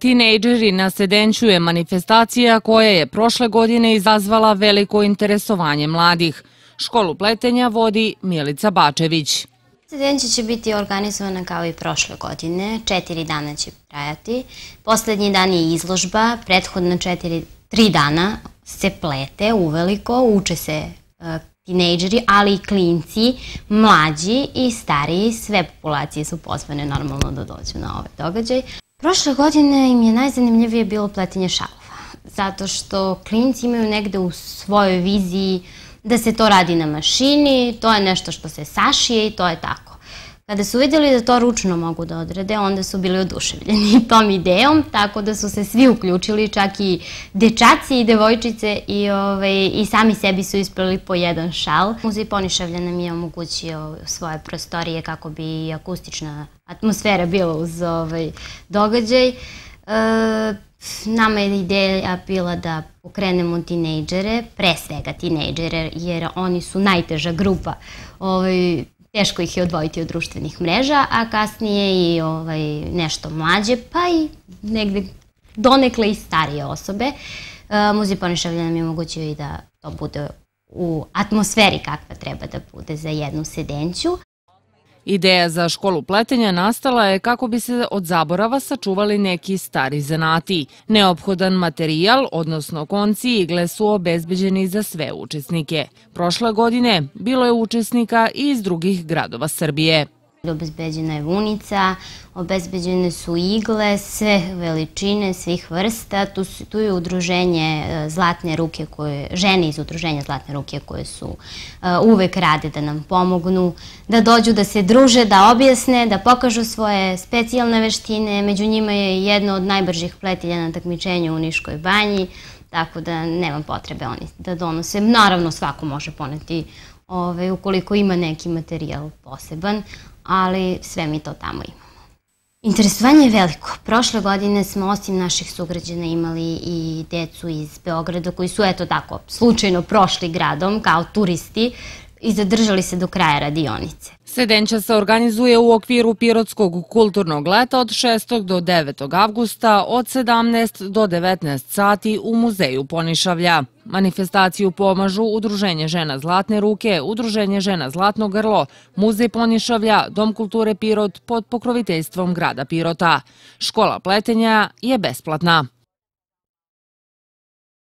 Tinejdžeri na Sedenću je manifestacija koja je prošle godine izazvala veliko interesovanje mladih. Školu pletenja vodi Milica Bačević. Sedenća će biti organizovana kao i prošle godine, četiri dana će trajati. Poslednji dan je izložba, prethodno četiri, tri dana se plete uveliko, uče se e, tinejdžeri, ali i klinci, mlađi i stariji, sve populacije su pozvane normalno da dođu na ovaj događaj. Prošle godine im je najzanimljivije bilo pletenje šalova, zato što klinici imaju negde u svojoj viziji da se to radi na mašini, to je nešto što se sašije i to je tako. Kada su vidjeli da to ručno mogu da odrede, onda su bili oduševljeni tom idejom, tako da su se svi uključili, čak i dečaci i devojčice i, ovaj, i sami sebi su isprali po jedan šal. Muzej Ponišavlja nam je omogućio svoje prostorije kako bi akustična atmosfera bila uz ovaj događaj. E, nama je ideja bila da pokrenemo tinejdžere, pre svega tinejdžere, jer oni su najteža grupa ovaj, teško ih je odvojiti od društvenih mreža, a kasnije i ovaj, nešto mlađe, pa i negde donekle i starije osobe. Uh, Muzej Ponišavlja nam je omogućio i da to bude u atmosferi kakva treba da bude za jednu sedenću. Ideja za školu pletenja nastala je kako bi se od zaborava sačuvali neki stari zanati. Neophodan materijal, odnosno konci i igle su obezbeđeni za sve učesnike. Prošle godine bilo je učesnika i iz drugih gradova Srbije. Obezbeđena je vunica, obezbeđene su igle, sve veličine, svih vrsta. Tu, su, tu je udruženje e, Zlatne ruke, koje, žene iz udruženja Zlatne ruke koje su uh, uvek rade da nam pomognu, da dođu da se druže, da objasne, da pokažu svoje specijalne veštine. Među njima je jedno od najbržih pletilja na takmičenju u Niškoj banji tako da nemam potrebe oni da donose. Naravno svako može poneti ove, ovaj, ukoliko ima neki materijal poseban, ali sve mi to tamo imamo. Interesovanje je veliko. Prošle godine smo osim naših sugrađana imali i decu iz Beograda koji su eto tako slučajno prošli gradom kao turisti i zadržali se do kraja radionice. Sedenča se organizuje u okviru Pirotskog kulturnog leta od 6. do 9. avgusta od 17 do 19 sati u Muzeju Ponišavlja. Manifestaciju pomažu Udruženje žena Zlatne ruke, Udruženje žena Zlatno grlo, Muzej Ponišavlja, Dom kulture Pirot pod pokroviteljstvom grada Pirota. Škola pletenja je besplatna.